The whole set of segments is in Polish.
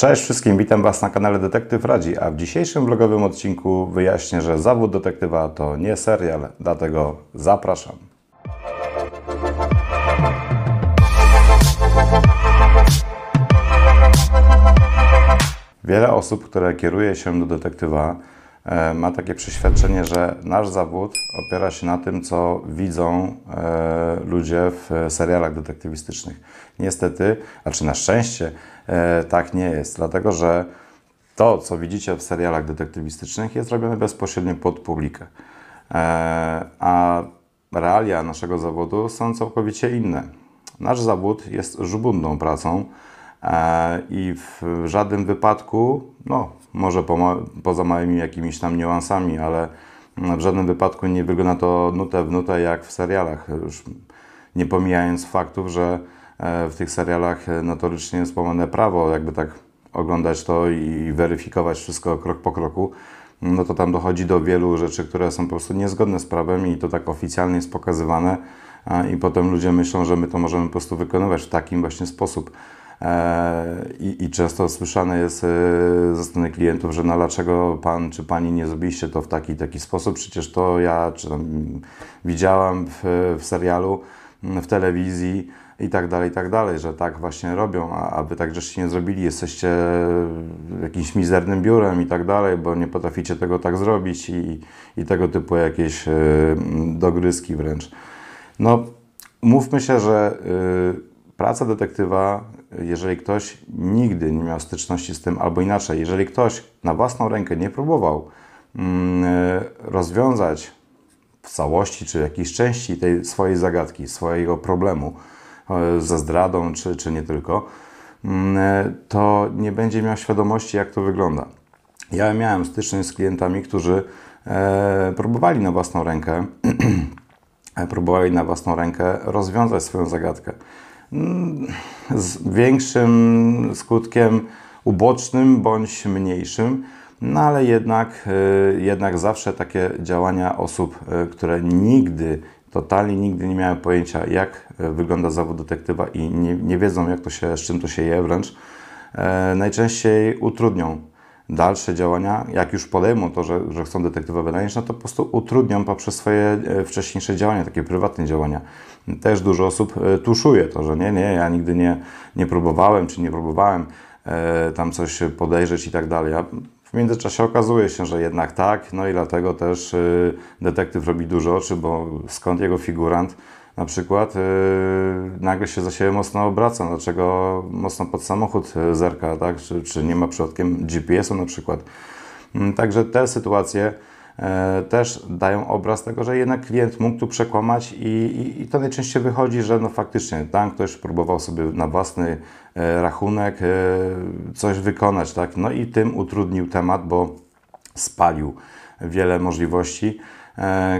Cześć wszystkim, witam Was na kanale Detektyw Radzi, a w dzisiejszym vlogowym odcinku wyjaśnię, że zawód detektywa to nie serial, dlatego zapraszam. Wiele osób, które kieruje się do detektywa, e, ma takie przeświadczenie, że nasz zawód opiera się na tym, co widzą e, ludzie w serialach detektywistycznych. Niestety, a czy na szczęście, E, tak nie jest, dlatego że to, co widzicie w serialach detektywistycznych, jest robione bezpośrednio pod publikę. E, a realia naszego zawodu są całkowicie inne. Nasz zawód jest żubunną pracą e, i w żadnym wypadku, no może poza małymi jakimiś tam niuansami, ale mm, w żadnym wypadku nie wygląda to nutę w nutę jak w serialach. Już nie pomijając faktów, że E, w tych serialach e, notorycznie jest łamane prawo, jakby tak oglądać to i weryfikować wszystko krok po kroku, no to tam dochodzi do wielu rzeczy, które są po prostu niezgodne z prawem i to tak oficjalnie jest pokazywane i potem ludzie myślą, że my to możemy po prostu wykonywać w takim właśnie sposób. E, I, I, często słyszane jest ze strony klientów, że no dlaczego pan czy pani nie zrobiliście to w taki taki sposób? Przecież to ja czy mm, widziałam w, w serialu, mm, w telewizji, i tak dalej, i tak dalej, że tak właśnie robią, a, aby tak rzeczy nie zrobili, jesteście jakimś mizernym biurem i tak dalej, bo nie potraficie tego tak zrobić i, i tego typu jakieś y, dogryzki wręcz. No, mówmy się, że y, praca detektywa, jeżeli ktoś nigdy nie miał styczności z tym, albo inaczej, jeżeli ktoś na własną rękę nie próbował mm, y, rozwiązać w całości czy w jakiejś części tej swojej zagadki, swojego problemu, E, za zdradą, czy, czy nie tylko, mm, e, to nie będzie miał świadomości, jak to wygląda. Ja miałem styczność z klientami, którzy e, próbowali na własną rękę, próbowali na własną rękę rozwiązać swoją zagadkę. Mm, z większym skutkiem ubocznym bądź mniejszym, no ale jednak, jednak zawsze takie działania osób, które nigdy totalnie nigdy nie miały pojęcia, jak e, wygląda zawód detektywa i nie, nie wiedzą, jak to się, z czym to się je wręcz, e, najczęściej utrudnią dalsze działania, jak już podejmą to, że, że chcą detektywa wynająć, no to po prostu utrudnią poprzez swoje e, wcześniejsze działania, takie prywatne działania. Też dużo osób e, tuszuje to, że nie, nie, ja nigdy nie, nie próbowałem, czy nie próbowałem e, tam coś podejrzeć i tak dalej. Ja w międzyczasie okazuje się, że jednak tak, no i dlatego też y, detektyw robi dużo oczy, bo skąd jego figurant na przykład y, nagle się za siebie mocno obraca, dlaczego no mocno pod samochód y, zerka, tak? czy, czy nie ma przypadkiem GPS-u na przykład. Mm, także te sytuacje E, też dają obraz tego, że jednak klient mógł tu przekłamać i, i, i to najczęściej wychodzi, że no faktycznie tam ktoś próbował sobie na własny e, rachunek e, coś wykonać, tak? No i tym utrudnił temat, bo spalił wiele możliwości,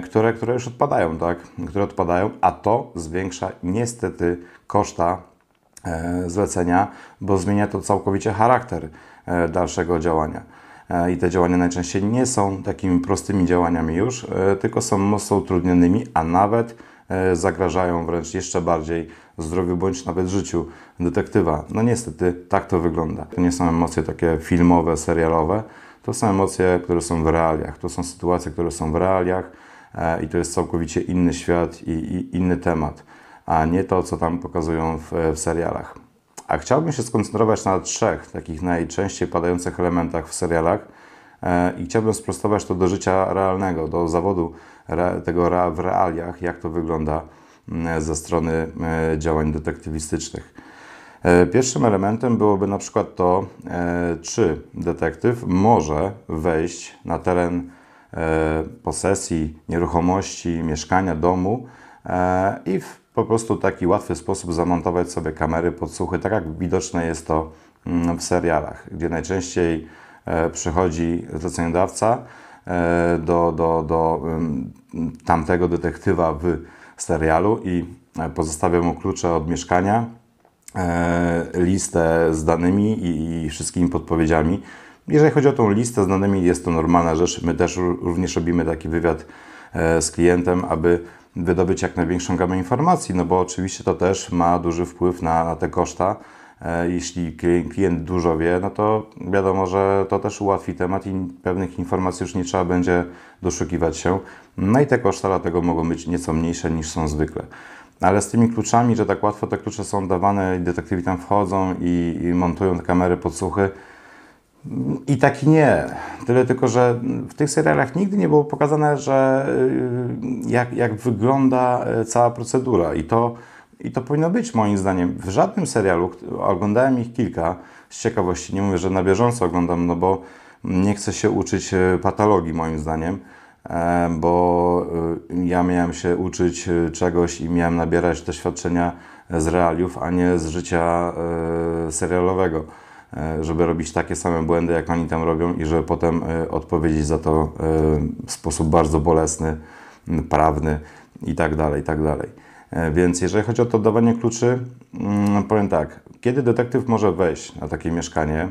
które, które już odpadają, tak? Które odpadają, a to zwiększa niestety koszta zlecenia, bo zmienia to całkowicie charakter dalszego działania. E, i te działania najczęściej nie są takimi prostymi działaniami już, e, tylko są mocno utrudnionymi, a nawet e, zagrażają wręcz jeszcze bardziej zdrowiu bądź nawet życiu detektywa. No niestety tak to wygląda. To nie są emocje takie filmowe, serialowe, to są emocje, które są w realiach, to są sytuacje, które są w realiach i to jest całkowicie inny świat i, i inny temat, a nie to, co tam pokazują w, w serialach. A chciałbym się skoncentrować na trzech takich najczęściej padających elementach w serialach e, i chciałbym sprostować to do życia realnego, do zawodu tego w realiach, jak to wygląda mm, ze strony e, działań detektywistycznych. E, pierwszym elementem byłoby na przykład to, czy detektyw może wejść na teren posesji, nieruchomości, mieszkania, domu i po prostu taki łatwy sposób zamontować sobie kamery podsłuchy, tak jak widoczne jest to mm, w serialach, gdzie najczęściej e, przychodzi zleceniodawca e, do, do, do mm, tamtego detektywa w serialu i e, pozostawia mu klucze od mieszkania, listę z danymi i, i wszystkimi podpowiedziami. Jeżeli chodzi o tą listę z danymi, jest to normalna rzecz. My też również robimy taki wywiad z klientem, aby wydobyć jak największą gamę informacji, no bo oczywiście to też ma duży wpływ na, na te koszta. E, jeśli klient dużo wie, no to wiadomo, że to też ułatwi temat i pewnych informacji już nie trzeba będzie doszukiwać się. No i te koszta dlatego mogą być nieco mniejsze niż są zwykle. Ale z tymi kluczami, że tak łatwo te klucze są dawane i detektywi tam wchodzą i, i montują te kamery podsłuchy, i tak i nie. Tyle tylko, że w tych serialach nigdy nie było pokazane, że y, jak, jak wygląda y, cała procedura. I to, I to powinno być moim zdaniem. W żadnym serialu, oglądałem ich kilka z ciekawości, nie mówię, że na bieżąco oglądam, no bo nie chcę się uczyć y, patologii moim zdaniem, e, bo ja miałem się uczyć czegoś i miałem nabierać doświadczenia z realiów, a nie z życia e, serialowego. E, żeby robić takie same błędy, jak oni tam robią i żeby potem e, odpowiedzieć za to e, w sposób bardzo bolesny, prawny i tak dalej, i tak dalej. Więc jeżeli chodzi o to oddawanie kluczy, mm, powiem tak, kiedy detektyw może wejść na takie mieszkanie,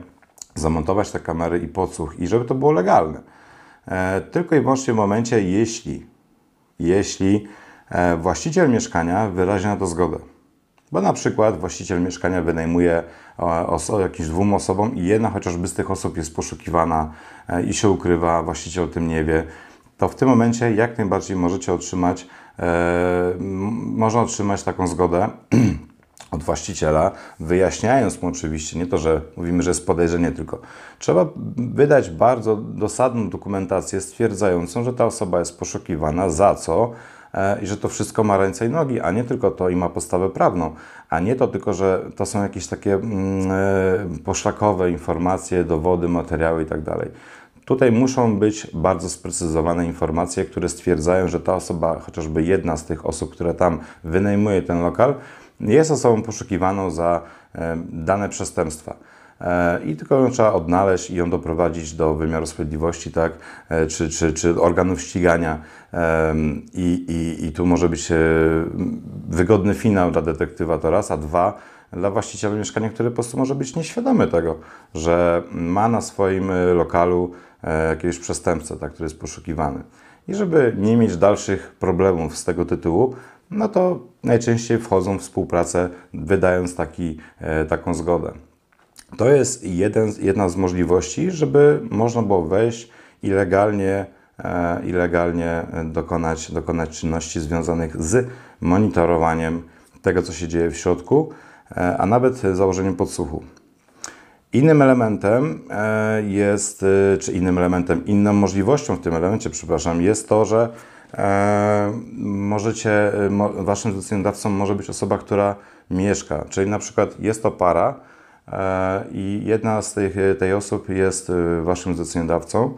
zamontować te kamery i podsłuch i żeby to było legalne. Tylko i wyłącznie w momencie, jeśli, jeśli właściciel mieszkania wyrazi na to zgodę. Bo na przykład właściciel mieszkania wynajmuje e, oso- jakimś dwóm osobom i jedna chociażby z tych osób jest poszukiwana e, i się ukrywa, właściciel o tym nie wie, to w tym momencie jak najbardziej możecie otrzymać, e, można otrzymać taką zgodę od właściciela, wyjaśniając mu oczywiście, nie to, że mówimy, że jest podejrzenie, tylko trzeba wydać bardzo dosadną dokumentację stwierdzającą, że ta osoba jest poszukiwana, za co E, i że to wszystko ma ręce i nogi, a nie tylko to i ma podstawę prawną, a nie to tylko, że to są jakieś takie mm, e, poszlakowe informacje, dowody, materiały itd. Tak Tutaj muszą być bardzo sprecyzowane informacje, które stwierdzają, że ta osoba, chociażby jedna z tych osób, która tam wynajmuje ten lokal, jest osobą poszukiwaną za e, dane przestępstwa. E, i tylko ją trzeba odnaleźć i ją doprowadzić do wymiaru sprawiedliwości, tak, e, czy, czy, czy organów ścigania. I, i, I tu może być e, wygodny finał dla detektywa, to raz, a dwa, dla właściciela mieszkania, który po prostu może być nieświadomy tego, że ma na swoim lokalu jakiegoś przestępcę, tak, który jest poszukiwany. I żeby nie mieć dalszych problemów z tego tytułu, no to najczęściej wchodzą w współpracę, wydając taki, taką zgodę. To jest jeden, jedna z możliwości, żeby można było wejść i legalnie, e, i legalnie e, dokonać, dokonać czynności związanych z monitorowaniem tego, co się dzieje w środku, e, a nawet założeniem podsłuchu. Innym elementem e, jest, e, czy innym elementem, inną możliwością w tym elemencie, przepraszam, jest to, że e, możecie, e, mo, waszym zleceniodawcą może być osoba, która mieszka, czyli na przykład jest to para, E, i jedna z tych e, tej osób jest e, waszym zleceniodawcą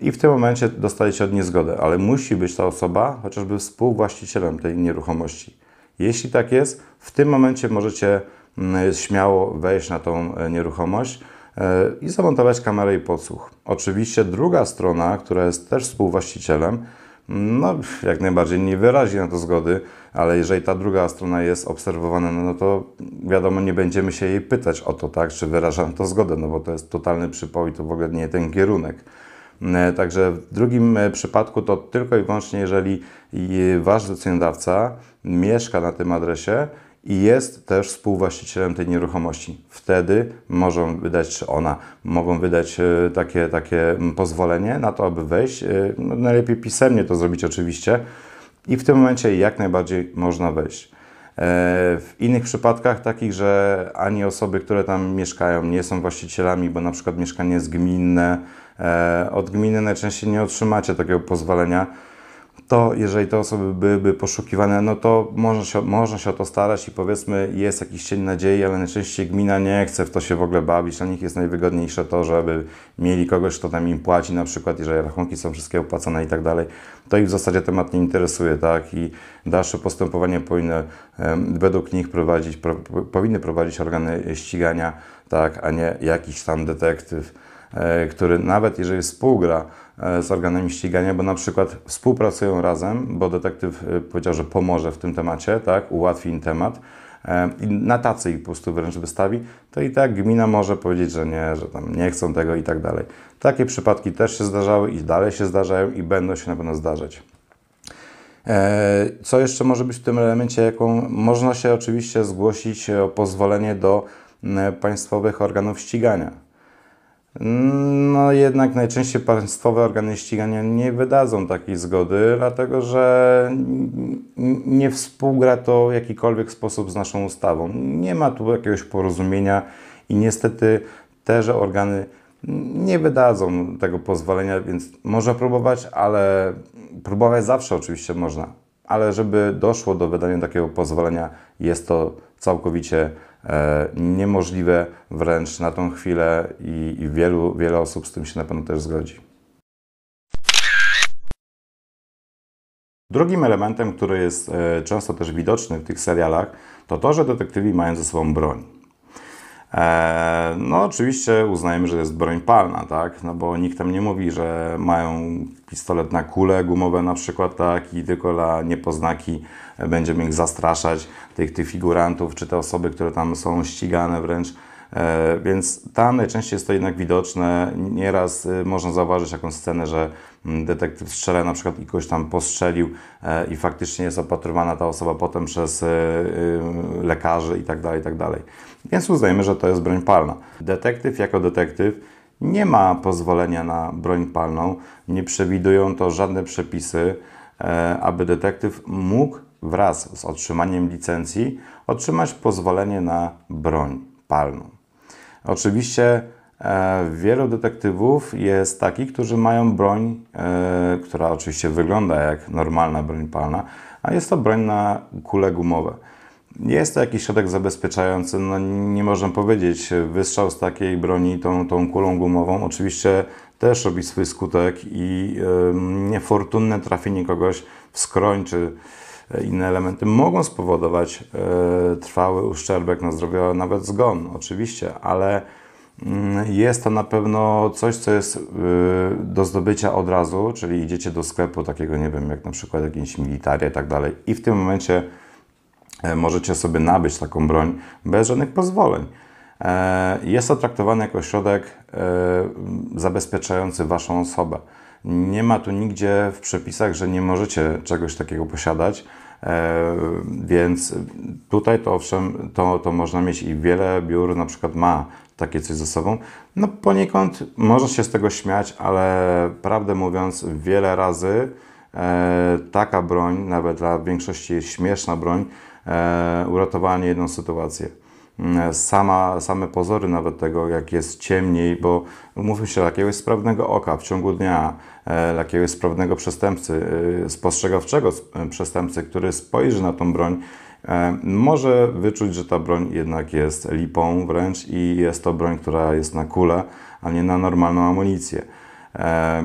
i w tym momencie dostajecie od niej zgodę, ale musi być ta osoba chociażby współwłaścicielem tej nieruchomości. Jeśli tak jest, w tym momencie możecie mm, śmiało wejść na tą nieruchomość i zamontować kamerę i podsłuch. Oczywiście druga strona, która jest też współwłaścicielem, no, jak najbardziej nie wyrazi na to zgody, ale jeżeli ta druga strona jest obserwowana, no, no to wiadomo, nie będziemy się jej pytać o to, tak, czy wyraża na to zgodę, no bo to jest totalny przypał i to w ogóle nie ten kierunek. E, także w drugim e, przypadku to tylko i wyłącznie, jeżeli e, wasz zleceniodawca mieszka na tym adresie i jest też współwłaścicielem tej nieruchomości. Wtedy mogą wydać, czy ona, mogą wydać e, takie, takie pozwolenie na to, aby wejść. E, no, najlepiej pisemnie to zrobić oczywiście i w tym momencie jak najbardziej można wejść. E, w innych przypadkach takich, że ani osoby, które tam mieszkają, nie są właścicielami, bo na przykład mieszkanie jest gminne, od gminy najczęściej nie otrzymacie takiego pozwolenia, to jeżeli te osoby byłyby poszukiwane, no to można się, można się o to starać i powiedzmy jest jakiś cień nadziei, ale najczęściej gmina nie chce w to się w ogóle bawić. Dla nich jest najwygodniejsze to, żeby mieli kogoś, kto tam im płaci, na przykład jeżeli rachunki są wszystkie opłacone i tak dalej, to ich w zasadzie temat nie interesuje, tak? I dalsze postępowanie powinny według nich prowadzić, pro, powinny prowadzić organy ścigania, tak? A nie jakiś tam detektyw, e, który nawet jeżeli współgra, E, z organami ścigania, bo na przykład współpracują razem, bo detektyw e, powiedział, że pomoże w tym temacie, tak, ułatwi im temat e, i na tacy ich po prostu wręcz wystawi, to i tak gmina może powiedzieć, że nie, że tam nie chcą tego i tak dalej. Takie przypadki też się zdarzały i dalej się zdarzają i będą się na pewno zdarzać. Co jeszcze może być w tym elemencie, jaką można się oczywiście zgłosić o pozwolenie do państwowych organów ścigania. No jednak najczęściej państwowe organy ścigania nie wydadzą takiej zgody, dlatego że nie współgra to w jakikolwiek sposób z naszą ustawą. Nie ma tu jakiegoś porozumienia i niestety teże organy nie wydadzą tego pozwolenia, więc można próbować, ale próbować zawsze oczywiście można, ale żeby doszło do wydania takiego pozwolenia jest to całkowicie E, niemożliwe wręcz na tą chwilę i, i wielu, wiele osób z tym się na pewno też zgodzi. Drugim elementem, który jest e, często też widoczny w tych serialach, to to, że detektywi mają ze sobą broń. E, no, oczywiście uznajemy, że jest broń palna, tak? No bo nikt tam nie mówi, że mają pistolet na kule gumowe na przykład, tak? I tylko dla niepoznaki będziemy ich zastraszać, tych, tych figurantów, czy te osoby, które tam są ścigane wręcz. E, więc tam najczęściej jest to jednak widoczne. Nieraz e, można zauważyć jakąś scenę, że mm, detektyw strzela na przykład i kogoś tam postrzelił e, i faktycznie jest opatrywana ta osoba potem przez lekarzy itd. Tak itd. i tak dalej. Więc uznajemy, że to jest broń palna. Detektyw jako detektyw nie ma pozwolenia na broń palną. Nie przewidują to żadne przepisy, aby detektyw mógł wraz z otrzymaniem licencji otrzymać pozwolenie na broń palną. Oczywiście e, wielu detektywów jest takich, którzy mają broń, e, która oczywiście wygląda jak normalna broń palna, a jest to broń na kule gumowe. Jest to jakiś środek zabezpieczający, no nie można powiedzieć, wystrzał z takiej broni tą, tą kulą gumową oczywiście też robi swój skutek i yy, niefortunne trafienie kogoś w skroń czy E, inne elementy mogą spowodować e, trwały uszczerbek na zdrowiu, a nawet zgon, oczywiście, ale mm, jest to na pewno coś, co jest e, do zdobycia od razu, czyli idziecie do sklepu takiego, nie wiem, jak na przykład jakiś militaria i tak dalej i w tym momencie możecie sobie nabyć taką broń bez żadnych pozwoleń. Jest to traktowane jako środek zabezpieczający Waszą osobę. Nie ma tu nigdzie w przepisach, że nie możecie czegoś takiego posiadać. E, więc tutaj to owszem, to, to można mieć i wiele biur na przykład ma takie coś ze sobą. No poniekąd można się z tego śmiać, ale prawdę mówiąc, wiele razy e, taka broń, nawet dla większości śmieszna broń, e, uratowała niejedną jedną sytuację. Mm, sama, same pozory nawet tego, jak jest ciemniej, bo umówmy się, dla jakiegoś sprawnego oka w ciągu dnia, dla e, jakiegoś sprawnego przestępcy, e, spostrzegawczego e, przestępcy, który spojrzy na tą broń, może wyczuć, że ta broń jednak jest lipą wręcz i jest to broń, która jest na kulę, a nie na normalną amunicję.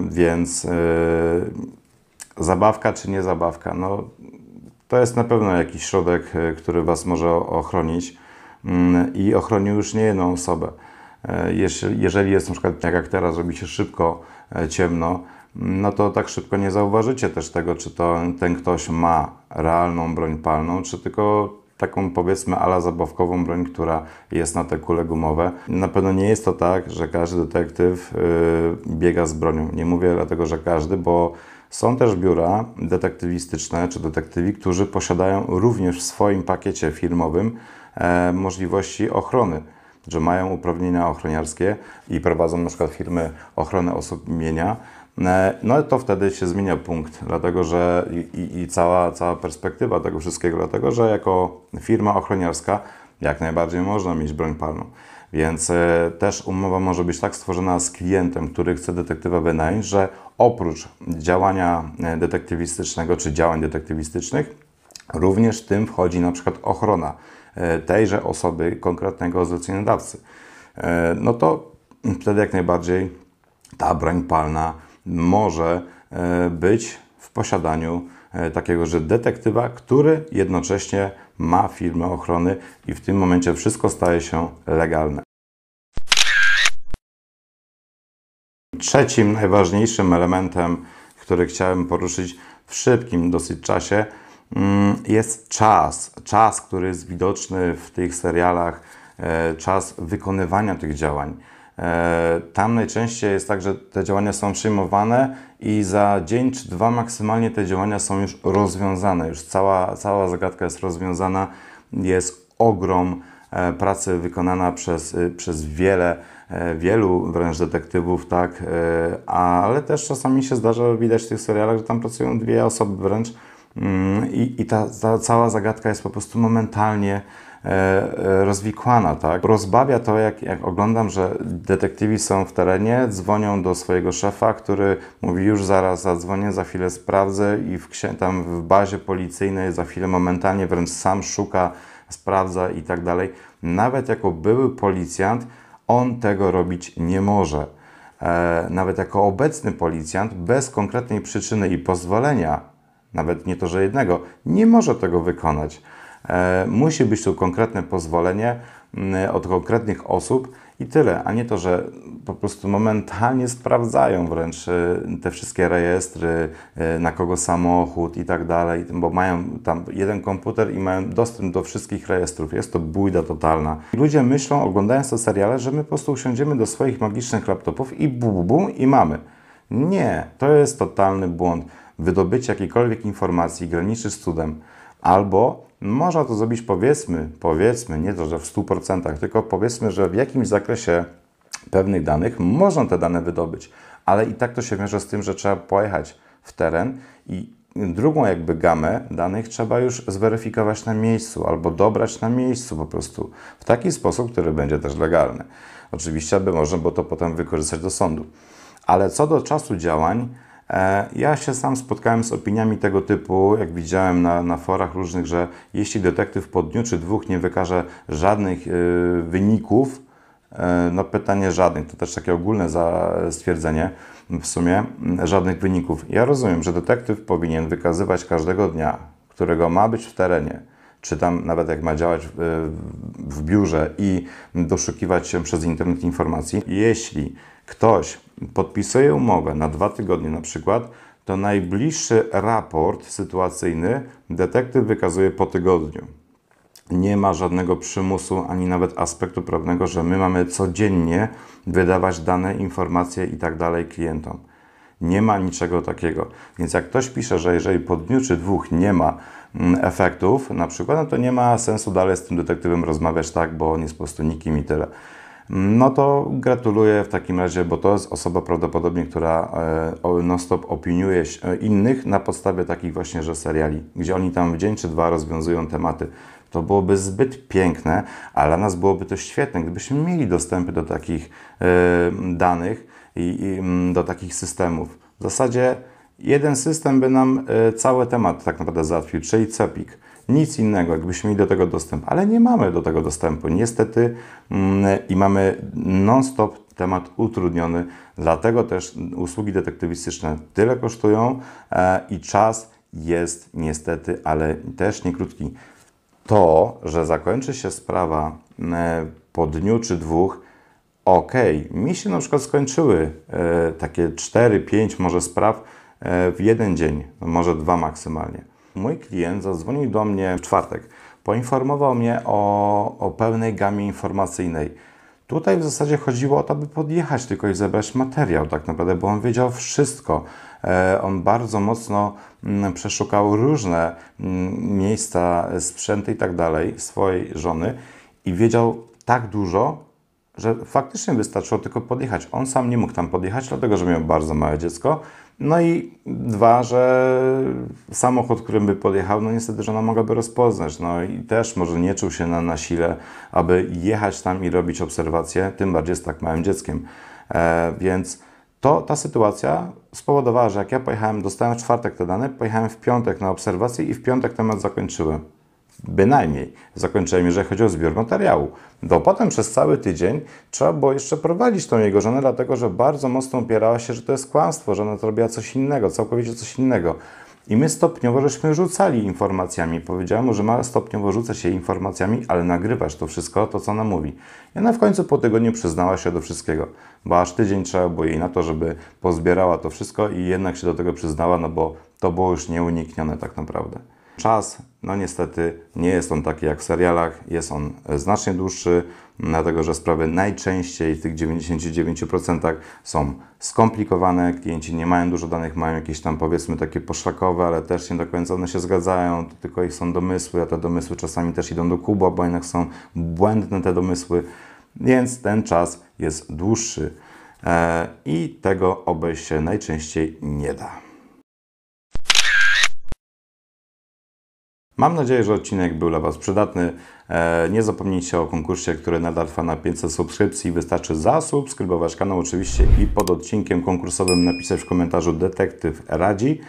Więc zabawka czy nie zabawka, no to jest na pewno jakiś środek, który Was może ochronić Mm, i ochronił już nie jedną osobę. E, jeżeli jest na przykład tak jak teraz, robi się szybko e, ciemno, mm, no to tak szybko nie zauważycie też tego, czy to ten ktoś ma realną broń palną, czy tylko taką powiedzmy ala zabawkową broń, która jest na te kule gumowe. Na pewno nie jest to tak, że każdy detektyw y, biega z bronią. Nie mówię dlatego, że każdy, bo są też biura detektywistyczne czy detektywi, którzy posiadają również w swoim pakiecie firmowym E, możliwości ochrony, że mają uprawnienia ochroniarskie i prowadzą na przykład firmy ochrony osób mienia, e, no to wtedy się zmienia punkt, dlatego że i, i, cała, cała perspektywa tego wszystkiego, dlatego że jako firma ochroniarska jak najbardziej można mieć broń palną. Więc e, też umowa może być tak stworzona z klientem, który chce detektywa wynająć, że oprócz działania detektywistycznego czy działań detektywistycznych, również w tym wchodzi na przykład ochrona E, tejże osoby, konkretnego zleceniodawcy, e, no to wtedy jak najbardziej ta broń palna może e, być w posiadaniu takiego, że detektywa, który jednocześnie ma firmę ochrony i w tym momencie wszystko staje się legalne. Trzecim najważniejszym elementem, który chciałem poruszyć w szybkim dosyć czasie, Mm, jest czas. Czas, który jest widoczny w tych serialach, e, czas wykonywania tych działań. E, tam najczęściej jest tak, że te działania są przyjmowane i za dzień czy dwa maksymalnie te działania są już rozwiązane. Już cała, cała zagadka jest rozwiązana. Jest ogrom e, pracy wykonana przez, przez wiele, wielu wręcz detektywów, tak, ale też czasami się zdarza, widać w tych serialach, że tam pracują dwie osoby wręcz, Mm, I, i ta, ta, cała zagadka jest po prostu momentalnie e, e, rozwikłana, tak? Rozbawia to, jak, jak oglądam, że detektywi są w terenie, dzwonią do swojego szefa, który mówi już zaraz zadzwonię, za chwilę sprawdzę i w, tam w bazie policyjnej za chwilę momentalnie wręcz sam szuka, sprawdza i tak dalej. Nawet jako były policjant, on tego robić nie może. E, nawet jako obecny policjant, bez konkretnej przyczyny i pozwolenia nawet nie to, że jednego, nie może tego wykonać. E, musi być tu konkretne pozwolenie mm, od konkretnych osób i tyle, a nie to, że po prostu momentalnie sprawdzają wręcz e, te wszystkie rejestry, e, na kogo samochód i tak dalej, bo mają tam jeden komputer i mają dostęp do wszystkich rejestrów. Jest to bójda totalna. Ludzie myślą, oglądając te seriale, że my po prostu usiądziemy do swoich magicznych laptopów i bum, bum, i mamy. Nie, to jest totalny błąd wydobycie jakiejkolwiek informacji graniczy z cudem, albo można to zrobić powiedzmy, powiedzmy, nie to, że w 100%, tylko powiedzmy, że w jakimś zakresie pewnych danych można te dane wydobyć, ale i tak to się wiąże z tym, że trzeba pojechać w teren i drugą jakby gamę danych trzeba już zweryfikować na miejscu albo dobrać na miejscu po prostu w taki sposób, który będzie też legalny. Oczywiście, aby można było to potem wykorzystać do sądu. Ale co do czasu działań, E, ja się sam spotkałem z opiniami tego typu, jak widziałem na, na forach różnych, że jeśli detektyw po dniu czy dwóch nie wykaże żadnych y, wyników, y, no pytanie żadnych, to też takie ogólne stwierdzenie w sumie, mm, żadnych wyników. Ja rozumiem, że detektyw powinien wykazywać każdego dnia, którego ma być w terenie, czy tam nawet jak ma działać w biurze i doszukiwać się przez internet informacji, jeśli ktoś podpisuje umowę na dwa tygodnie na przykład, to najbliższy raport sytuacyjny detektyw wykazuje po tygodniu. Nie ma żadnego przymusu ani nawet aspektu prawnego, że my mamy codziennie wydawać dane informacje i tak dalej klientom. Nie ma niczego takiego. Więc jak ktoś pisze, że jeżeli po dniu czy dwóch nie ma mm, efektów, na przykład, no to nie ma sensu dalej z tym detektywem rozmawiać tak, bo on jest po prostu nikim i tyle no to gratuluję w takim razie, bo to jest osoba prawdopodobnie, która e, non-stop opiniuje e, innych na podstawie takich właśnie, że seriali, gdzie oni tam w dzień czy dwa rozwiązują tematy. To byłoby zbyt piękne, ale dla nas byłoby to świetne, gdybyśmy mieli dostępy do takich e, danych i, mm, do takich systemów. W zasadzie jeden system by nam cały temat tak naprawdę załatwił, czyli CEPIK nic innego, jakbyśmy mieli do tego dostęp, ale nie mamy do tego dostępu, niestety, mm, i mamy non-stop temat utrudniony. Dlatego też usługi detektywistyczne tyle kosztują e, i czas jest niestety, ale też nie krótki. To, że zakończy się sprawa mm, e, po dniu czy dwóch, ok, mi się na przykład skończyły e, takie 4, 5 może spraw w jeden dzień, może dwa maksymalnie. Mój klient zadzwonił do mnie w czwartek. Poinformował mnie o, o pełnej gamie informacyjnej. Tutaj w zasadzie chodziło o to, by podjechać tylko i zebrać materiał, tak naprawdę, bo on wiedział wszystko. E, on bardzo mocno mm, przeszukał różne mm, miejsca, sprzęty i tak dalej swojej żony i wiedział tak dużo, że faktycznie wystarczyło tylko podjechać. On sam nie mógł tam podjechać, dlatego że miał bardzo małe dziecko, no i dwa, że samochód, którym by podjechał, no niestety żona no mogłaby rozpoznać. No i też może nie czuł się na, na sile, aby jechać tam i robić obserwacje, tym bardziej z tak małym dzieckiem. E, więc to ta sytuacja spowodowała, że jak ja pojechałem, dostałem w czwartek te dane, pojechałem w piątek na obserwację i w piątek temat zakończyłem bynajmniej zakończyłem, jeżeli chodzi o zbiór materiału. Bo potem przez cały tydzień trzeba było jeszcze prowadzić tą jego żonę, dlatego że bardzo mocno opierała się, że to jest kłamstwo, że ona to robiła coś innego, całkowicie coś innego. I my stopniowo żeśmy rzucali informacjami. Powiedziałem mu, że ma stopniowo rzucać się informacjami, ale nagrywasz to wszystko, to co ona mówi. I ona w końcu po tygodniu przyznała się do wszystkiego, bo aż tydzień trzeba było jej na to, żeby pozbierała to wszystko i jednak się do tego przyznała, no bo to było już nieuniknione tak naprawdę. Czas, no niestety, nie jest on taki jak w serialach, jest on e, znacznie dłuższy, dlatego że sprawy najczęściej w tych 99% są skomplikowane, klienci nie mają dużo danych, mają jakieś tam powiedzmy takie poszlakowe, ale też nie do końca one się zgadzają, to tylko ich są domysły, a te domysły czasami też idą do kuba, bo jednak są błędne te domysły, więc ten czas jest dłuższy e, i tego obejść się najczęściej nie da. Mam nadzieję, że odcinek był dla Was przydatny. E, nie zapomnijcie o konkursie, który nadal trwa na 500 subskrypcji. Wystarczy zasubskrybować kanał oczywiście i pod odcinkiem konkursowym napisać w komentarzu Detektyw radzi.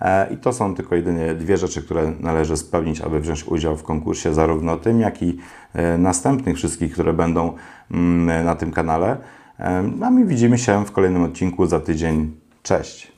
E, I to są tylko jedynie dwie rzeczy, które należy spełnić, aby wziąć udział w konkursie, zarówno tym, jak i e, następnych wszystkich, które będą mm, na tym kanale. A my widzimy się w kolejnym odcinku za tydzień. Cześć!